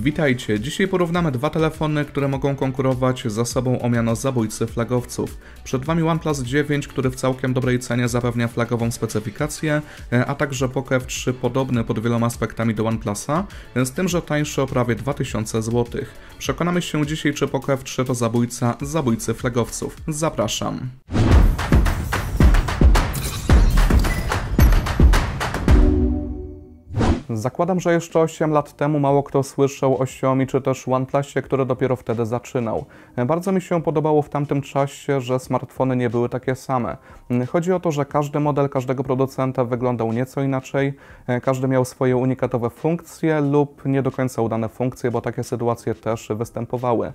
Witajcie, dzisiaj porównamy dwa telefony, które mogą konkurować ze sobą o miano zabójcy flagowców. Przed Wami OnePlus 9, który w całkiem dobrej cenie zapewnia flagową specyfikację, e, a także Poco F3 podobny pod wieloma aspektami do OnePlusa, e, z tym, że tańszy o prawie 2000 zł. Przekonamy się dzisiaj, czy Poco F3 to zabójca zabójcy flagowców. Zapraszam. Zakładam, że jeszcze 8 lat temu mało kto słyszał o Xiaomi czy też OnePlusie, które dopiero wtedy zaczynał. Bardzo mi się podobało w tamtym czasie, że smartfony nie były takie same. Chodzi o to, że każdy model każdego producenta wyglądał nieco inaczej, każdy miał swoje unikatowe funkcje lub nie do końca udane funkcje, bo takie sytuacje też występowały.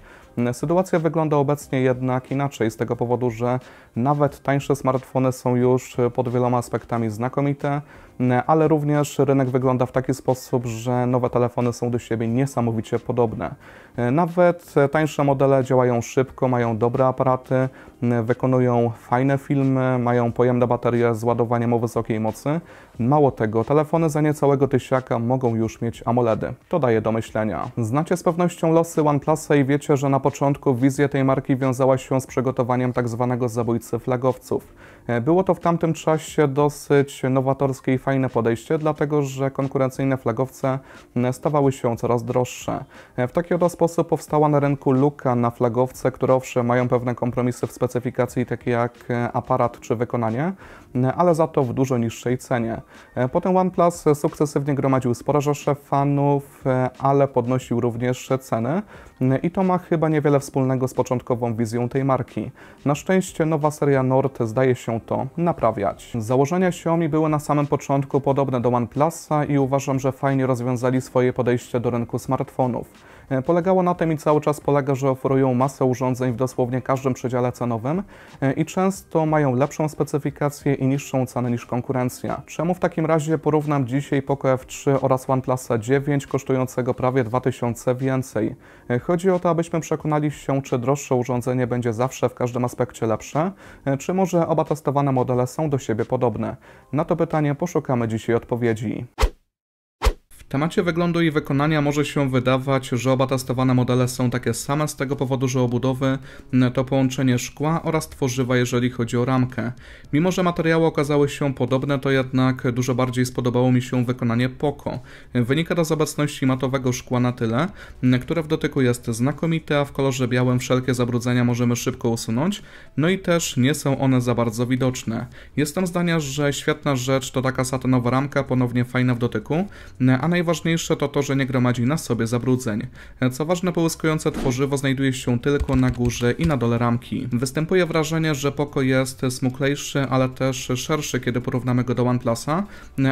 Sytuacja wygląda obecnie jednak inaczej, z tego powodu, że nawet tańsze smartfony są już pod wieloma aspektami znakomite, E, ale również rynek wygląda w taki sposób, że nowe telefony są do siebie niesamowicie podobne. E, nawet tańsze modele działają szybko, mają dobre aparaty, wykonują fajne filmy, mają pojemne baterie z ładowaniem o wysokiej mocy. Mało tego, telefony za niecałego tysiaka mogą już mieć AMOLEDy. To daje do myślenia. Znacie z pewnością losy OnePlusa i wiecie, że na początku wizja tej marki wiązała się z przygotowaniem tzw. Tak zabójcy flagowców. E, było to w tamtym czasie dosyć nowatorskie i fajne podejście, dlatego że konkurencyjne flagowce stawały się coraz droższe. E, w taki oto sposób powstała na rynku luka na flagowce, które owszem mają pewne kompromisy w specyfikacji, specyfikacji takie jak e, aparat czy wykonanie, e, ale za to w dużo niższej cenie. E, potem OnePlus sukcesywnie gromadził sporo rzesze fanów, ale podnosił również ceny i to ma chyba niewiele wspólnego z początkową wizją tej marki. Na szczęście nowa seria Nord zdaje się to naprawiać. Założenia Xiaomi były na samym początku podobne do OnePlusa i uważam, że fajnie rozwiązali swoje podejście do rynku smartfonów. E, polegało na tym i cały czas polega, że oferują masę urządzeń w dosłownie każdym przedziale cenowym e, i często mają lepszą specyfikację i niższą cenę niż konkurencja. Czemu w takim razie porównam dzisiaj Poco F3 oraz OnePlusa 9 kosztującego prawie 2000 więcej? E, chodzi o to, abyśmy przekonali się, czy droższe urządzenie będzie zawsze w każdym aspekcie lepsze, czy może oba testowane modele są do siebie podobne. Na to pytanie poszukamy dzisiaj odpowiedzi temacie wyglądu i wykonania może się wydawać, że oba testowane modele są takie same z tego powodu, że obudowy to połączenie szkła oraz tworzywa, jeżeli chodzi o ramkę. Mimo, że materiały okazały się podobne, to jednak dużo bardziej spodobało mi się wykonanie Poco. Wynika to z obecności matowego szkła na tyle, które w dotyku jest znakomite, a w kolorze białym wszelkie zabrudzenia możemy szybko usunąć, no i też nie są one za bardzo widoczne. Jestem zdania, że świetna rzecz to taka satynowa ramka, ponownie fajna w dotyku, a najważniejsze to to, że nie gromadzi na sobie zabrudzeń. Co ważne, połyskujące tworzywo znajduje się tylko na górze i na dole ramki. Występuje wrażenie, że pokój jest smuklejszy, ale też szerszy, kiedy porównamy go do OnePlusa,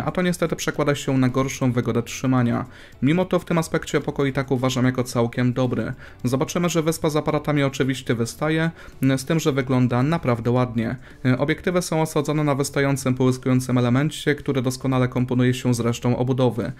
a to niestety przekłada się na gorszą wygodę trzymania. Mimo to w tym aspekcie pokój i tak uważam jako całkiem dobry. Zobaczymy, że wyspa z aparatami oczywiście wystaje, z tym, że wygląda naprawdę ładnie. Obiektywy są osadzone na wystającym, połyskującym elemencie, który doskonale komponuje się z resztą obudowy.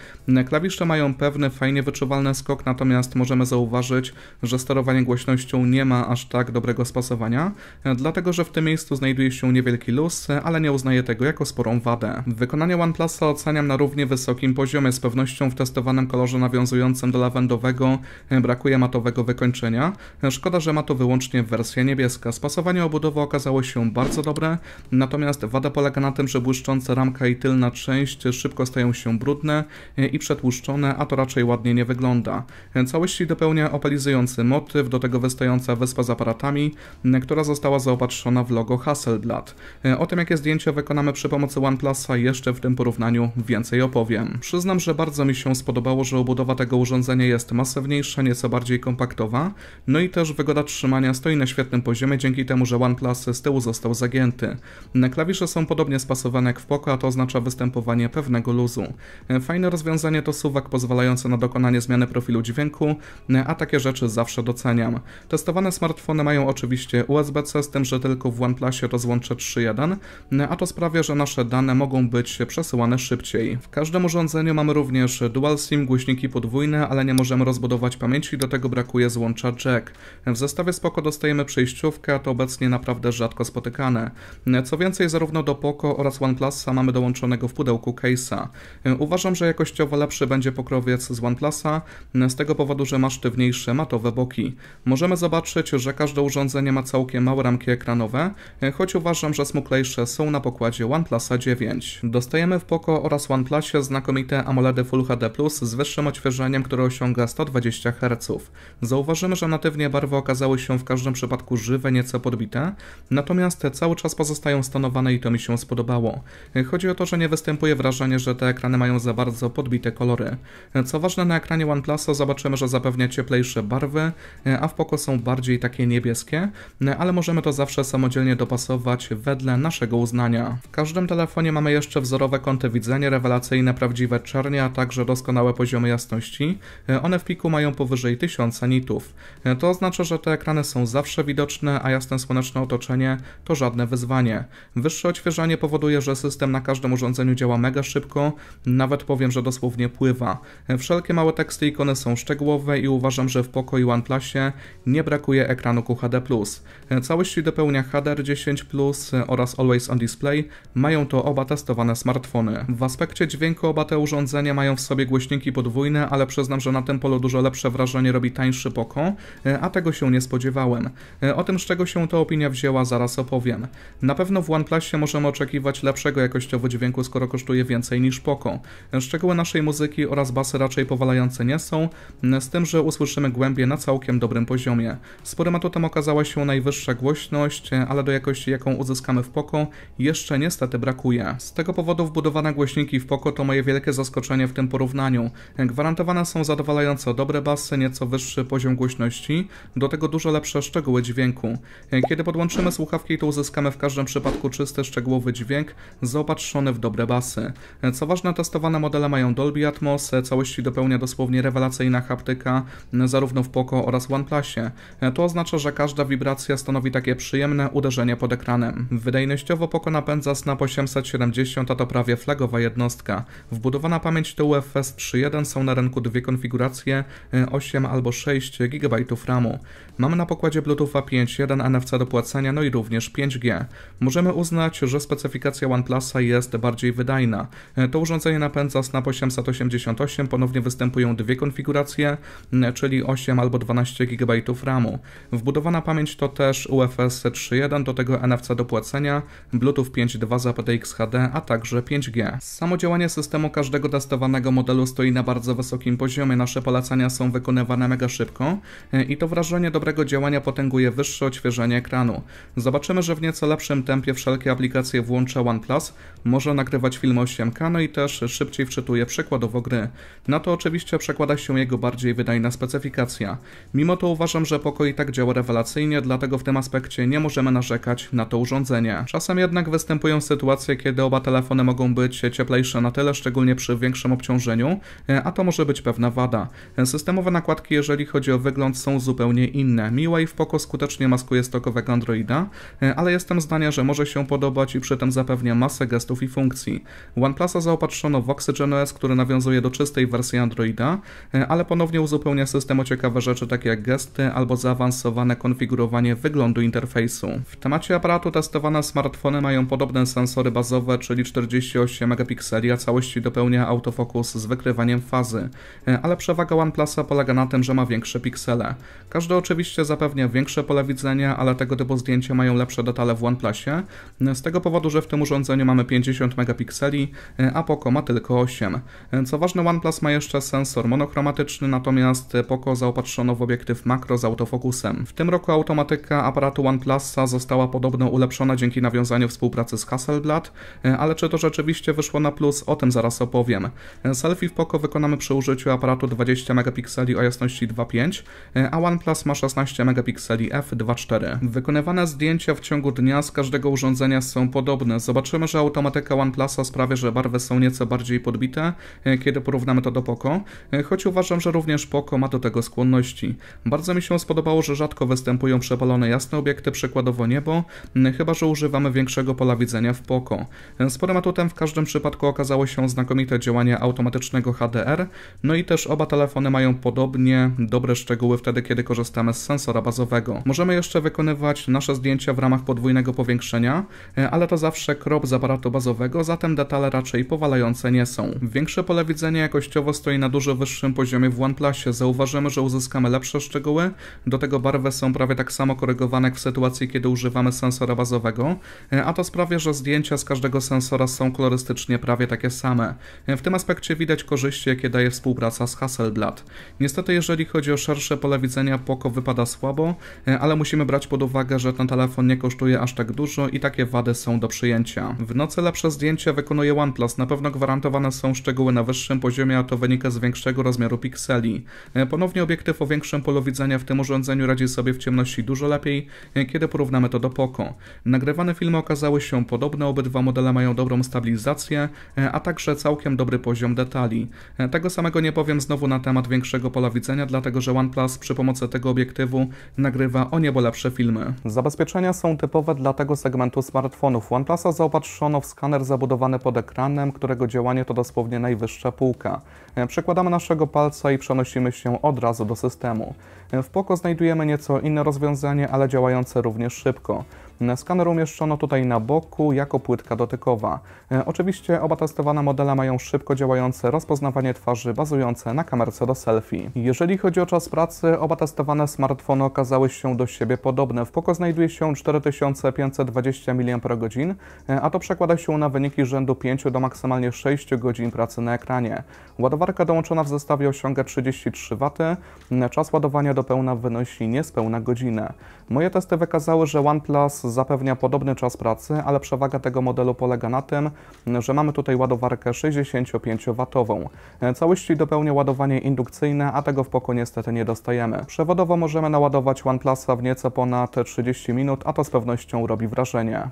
Klawisze mają pewny, fajnie wyczuwalny skok, natomiast możemy zauważyć, że sterowanie głośnością nie ma aż tak dobrego spasowania, e, dlatego że w tym miejscu znajduje się niewielki luz, e, ale nie uznaję tego jako sporą wadę. Wykonanie OnePlusa oceniam na równie wysokim poziomie, z pewnością w testowanym kolorze nawiązującym do lawendowego e, brakuje matowego wykończenia. Szkoda, że ma to wyłącznie wersja niebieska. Spasowanie obudowy okazało się bardzo dobre, natomiast wada polega na tym, że błyszcząca ramka i tylna część szybko stają się brudne i przetłuszczone, a to raczej ładnie nie wygląda. Całości dopełnia opalizujący motyw, do tego wystająca wyspa z aparatami, która została zaopatrzona w logo Hasselblad. O tym, jakie zdjęcia wykonamy przy pomocy OnePlusa, jeszcze w tym porównaniu więcej opowiem. Przyznam, że bardzo mi się spodobało, że obudowa tego urządzenia jest masywniejsza, nieco bardziej kompaktowa, no i też wygoda trzymania stoi na świetnym poziomie dzięki temu, że OnePlus z tyłu został zagięty. Klawisze są podobnie spasowane jak w poko, a to oznacza występowanie pewnego luzu. Fajne rozwiązanie Wykorzystanie to suwak pozwalający na dokonanie zmiany profilu dźwięku, e, a takie rzeczy zawsze doceniam. Testowane smartfony mają oczywiście USB-C, z tym, że tylko w OnePlusie to złącze 3.1, a to sprawia, że nasze dane mogą być przesyłane szybciej. W każdym urządzeniu mamy również dual SIM, głośniki podwójne, ale nie możemy rozbudować pamięci, do tego brakuje złącza jack. W zestawie spoko dostajemy przejściówkę, a to obecnie naprawdę rzadko spotykane. E, co więcej, zarówno do Poco oraz OnePlusa mamy dołączonego w pudełku case'a. E, uważam, że jakościowo lepszy będzie pokrowiec z OnePlusa, z tego powodu, że ma sztywniejsze, matowe boki. Możemy zobaczyć, że każde urządzenie ma całkiem małe ramki ekranowe, choć uważam, że smuklejsze są na pokładzie OnePlusa 9. Dostajemy w Poco oraz OnePlusie znakomite AMOLEDy Full HD+, z wyższym odświeżeniem, które osiąga 120 Hz. Zauważymy, że natywnie barwy okazały się w każdym przypadku żywe, nieco podbite, natomiast cały czas pozostają stanowane i to mi się spodobało. Chodzi o to, że nie występuje wrażenie, że te ekrany mają za bardzo podbite kolory. Co ważne, na ekranie OnePlusa zobaczymy, że zapewnia cieplejsze barwy, a w poko są bardziej takie niebieskie, ale możemy to zawsze samodzielnie dopasować wedle naszego uznania. W każdym telefonie mamy jeszcze wzorowe kąty widzenia, rewelacyjne, prawdziwe czernie, a także doskonałe poziomy jasności. One w piku mają powyżej 1000 nitów. To oznacza, że te ekrany są zawsze widoczne, a jasne słoneczne otoczenie to żadne wyzwanie. Wyższe odświeżanie powoduje, że system na każdym urządzeniu działa mega szybko, nawet powiem, że dosłownie pływa. Wszelkie małe teksty i ikony są szczegółowe i uważam, że w Poco OnePlusie nie brakuje ekranu QHD+. Całości dopełnia HDR10+, oraz Always On Display mają to oba testowane smartfony. W aspekcie dźwięku oba te urządzenia mają w sobie głośniki podwójne, ale przyznam, że na tym polu dużo lepsze wrażenie robi tańszy Poco, a tego się nie spodziewałem. O tym, z czego się ta opinia wzięła, zaraz opowiem. Na pewno w OnePlusie możemy oczekiwać lepszego jakościowo dźwięku, skoro kosztuje więcej niż Poco. Szczegóły naszej muzyki oraz basy raczej powalające nie są, z tym, że usłyszymy głębie na całkiem dobrym poziomie. Sporym atutem okazała się najwyższa głośność, ale do jakości jaką uzyskamy w POKO jeszcze niestety brakuje. Z tego powodu wbudowane głośniki w POKO to moje wielkie zaskoczenie w tym porównaniu. Gwarantowane są zadowalająco dobre basy, nieco wyższy poziom głośności, do tego dużo lepsze szczegóły dźwięku. Kiedy podłączymy słuchawki to uzyskamy w każdym przypadku czysty szczegółowy dźwięk zaopatrzony w dobre basy. Co ważne testowane modele mają Dolby robi Atmosę, całości dopełnia dosłownie rewelacyjna haptyka zarówno w Poco oraz OnePlusie. E, to oznacza, że każda wibracja stanowi takie przyjemne uderzenie pod ekranem. Wydajnościowo Poco napędza Snap 870, a to prawie flagowa jednostka. Wbudowana pamięć to UFS 3.1 są na rynku dwie konfiguracje 8 e, albo 6 GB RAMu. Mamy na pokładzie Bluetootha 5.1, NFC do płacenia, no i również 5G. Możemy uznać, że specyfikacja OnePlusa jest bardziej wydajna. E, to urządzenie napędza Snap 870. 88 ponownie występują dwie konfiguracje, czyli 8 albo 12 GB RAMu. Wbudowana pamięć to też UFS 3.1, do tego NFC do płacenia, Bluetooth 5.2 z HD, a także 5G. Samo działanie systemu każdego testowanego modelu stoi na bardzo wysokim poziomie. Nasze polecenia są wykonywane mega szybko e, i to wrażenie dobrego działania potęguje wyższe odświeżenie ekranu. Zobaczymy, że w nieco lepszym tempie wszelkie aplikacje włącza OnePlus, może nagrywać filmy 8K, no i też szybciej wczytuje przykład przykładowo gry. Na to oczywiście przekłada się jego bardziej wydajna specyfikacja. Mimo to uważam, że Poco i tak działa rewelacyjnie, dlatego w tym aspekcie nie możemy narzekać na to urządzenie. Czasem jednak występują sytuacje, kiedy oba telefony mogą być cieplejsze na tyle, szczególnie przy większym obciążeniu, a to może być pewna wada. Systemowe nakładki, jeżeli chodzi o wygląd, są zupełnie inne. MIUI w poko skutecznie maskuje stokowego Androida, ale jestem zdania, że może się podobać i przy tym zapewnia masę gestów i funkcji. OnePlusa zaopatrzono w Oxygen OS, który na nawiązuje do czystej wersji Androida, e, ale ponownie uzupełnia system o ciekawe rzeczy takie jak gesty albo zaawansowane konfigurowanie wyglądu interfejsu. W temacie aparatu testowane smartfony mają podobne sensory bazowe, czyli 48 megapikseli, a całości dopełnia autofokus z wykrywaniem fazy, e, ale przewaga OnePlusa polega na tym, że ma większe piksele. Każdy oczywiście zapewnia większe pole widzenia, ale tego typu zdjęcia mają lepsze detale w OnePlusie, e, z tego powodu, że w tym urządzeniu mamy 50 megapikseli, a Poco ma tylko 8. E, co ważne, OnePlus ma jeszcze sensor monochromatyczny, natomiast e, Poco zaopatrzono w obiektyw makro z autofokusem. W tym roku automatyka aparatu OnePlusa została podobno ulepszona dzięki nawiązaniu współpracy z Hasselblad, e, ale czy to rzeczywiście wyszło na plus, o tym zaraz opowiem. Selfie w Poco wykonamy przy użyciu aparatu 20 megapikseli o jasności 2.5, a OnePlus ma 16 megapikseli f2.4. Wykonywane zdjęcia w ciągu dnia z każdego urządzenia są podobne. Zobaczymy, że automatyka OnePlusa sprawia, że barwy są nieco bardziej podbite, E, kiedy porównamy to do Poco, e, choć uważam, że również Poco ma do tego skłonności. Bardzo mi się spodobało, że rzadko występują przepalone jasne obiekty, przykładowo niebo, chyba że używamy większego pola widzenia w Poco. E, Sporym atutem w każdym przypadku okazało się znakomite działanie automatycznego HDR, no i też oba telefony mają podobnie dobre szczegóły wtedy, kiedy korzystamy z sensora bazowego. Możemy jeszcze wykonywać nasze zdjęcia w ramach podwójnego powiększenia, ale to zawsze krop z aparatu bazowego, zatem detale raczej powalające nie są. Większe pole pole widzenia jakościowo stoi na dużo wyższym poziomie w OnePlusie. Zauważymy, że uzyskamy lepsze szczegóły, do tego barwy są prawie tak samo korygowane jak w sytuacji, kiedy używamy sensora bazowego, e, a to sprawia, że zdjęcia z każdego sensora są kolorystycznie prawie takie same. E, w tym aspekcie widać korzyści, jakie daje współpraca z Hasselblad. Niestety, jeżeli chodzi o szersze pole widzenia, Poco wypada słabo, e, ale musimy brać pod uwagę, że ten telefon nie kosztuje aż tak dużo i takie wady są do przyjęcia. W nocy lepsze zdjęcia wykonuje OnePlus, na pewno gwarantowane są szczegóły na wyższym poziomie, a to wynika z większego rozmiaru pikseli. E, ponownie obiektyw o większym polu widzenia w tym urządzeniu radzi sobie w ciemności dużo lepiej, e, kiedy porównamy to do Poco. Nagrywane filmy okazały się podobne, obydwa modele mają dobrą stabilizację, e, a także całkiem dobry poziom detali. Tego samego nie powiem znowu na temat większego pola widzenia, dlatego że OnePlus przy pomocy tego obiektywu nagrywa o niebo lepsze filmy. Zabezpieczenia są typowe dla tego segmentu smartfonów. OnePlusa zaopatrzono w skaner zabudowany pod ekranem, którego działanie to dosłownie najwyższe wyższa półka. E, przekładamy naszego palca i przenosimy się od razu do systemu. E, w POKO znajdujemy nieco inne rozwiązanie, ale działające również szybko. Skaner umieszczono tutaj na boku jako płytka dotykowa. E, oczywiście oba testowane modele mają szybko działające rozpoznawanie twarzy bazujące na kamerce do selfie. Jeżeli chodzi o czas pracy, oba testowane smartfony okazały się do siebie podobne. W pokoju znajduje się 4520 mAh, e, a to przekłada się na wyniki rzędu 5 do maksymalnie 6 godzin pracy na ekranie. Ładowarka dołączona w zestawie osiąga 33 W, e, czas ładowania do pełna wynosi niespełna godzinę. Moje testy wykazały, że OnePlus zapewnia podobny czas pracy, ale przewaga tego modelu polega na tym, że mamy tutaj ładowarkę 65W. Całości dopełnia ładowanie indukcyjne, a tego w pokoju niestety nie dostajemy. Przewodowo możemy naładować OnePlusa w nieco ponad 30 minut, a to z pewnością robi wrażenie.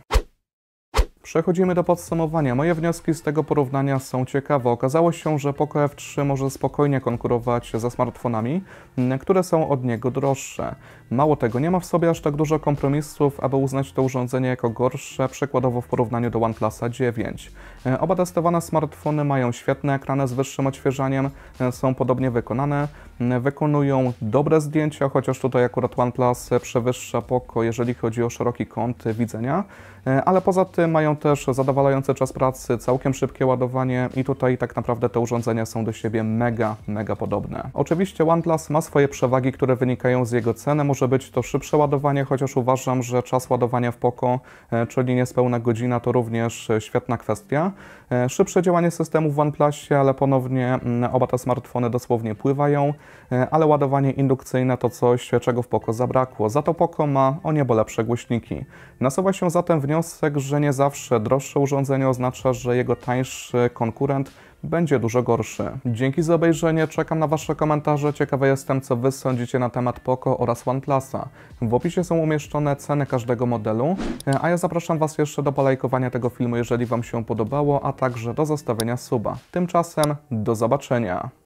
Przechodzimy do podsumowania. Moje wnioski z tego porównania są ciekawe. Okazało się, że Poco F3 może spokojnie konkurować ze smartfonami, mm, które są od niego droższe. Mało tego, nie ma w sobie aż tak dużo kompromisów, aby uznać to urządzenie jako gorsze, przykładowo w porównaniu do OnePlusa 9. E, oba testowane smartfony mają świetne ekrany z wyższym odświeżaniem, e, są podobnie wykonane, wykonują dobre zdjęcia, chociaż tutaj akurat OnePlus przewyższa Poco, jeżeli chodzi o szeroki kąt widzenia, e, ale poza tym mają też zadowalający czas pracy, całkiem szybkie ładowanie i tutaj tak naprawdę te urządzenia są do siebie mega, mega podobne. Oczywiście OnePlus ma swoje przewagi, które wynikają z jego ceny, może być to szybsze ładowanie, chociaż uważam, że czas ładowania w Poco, czyli niespełna godzina, to również świetna kwestia. E, szybsze działanie systemu w OnePlusie, ale ponownie mm, oba te smartfony dosłownie pływają, e, ale ładowanie indukcyjne to coś, czego w Poco zabrakło. Za to Poco ma o niebo lepsze głośniki. Nasuwa się zatem wniosek, że nie zawsze droższe urządzenie oznacza, że jego tańszy konkurent będzie dużo gorszy. Dzięki za obejrzenie, czekam na Wasze komentarze, Ciekawe jestem co Wy sądzicie na temat Poco oraz OnePlusa. W opisie są umieszczone ceny każdego modelu, a ja zapraszam Was jeszcze do polajkowania tego filmu, jeżeli Wam się podobało, a także do zostawienia suba. Tymczasem do zobaczenia.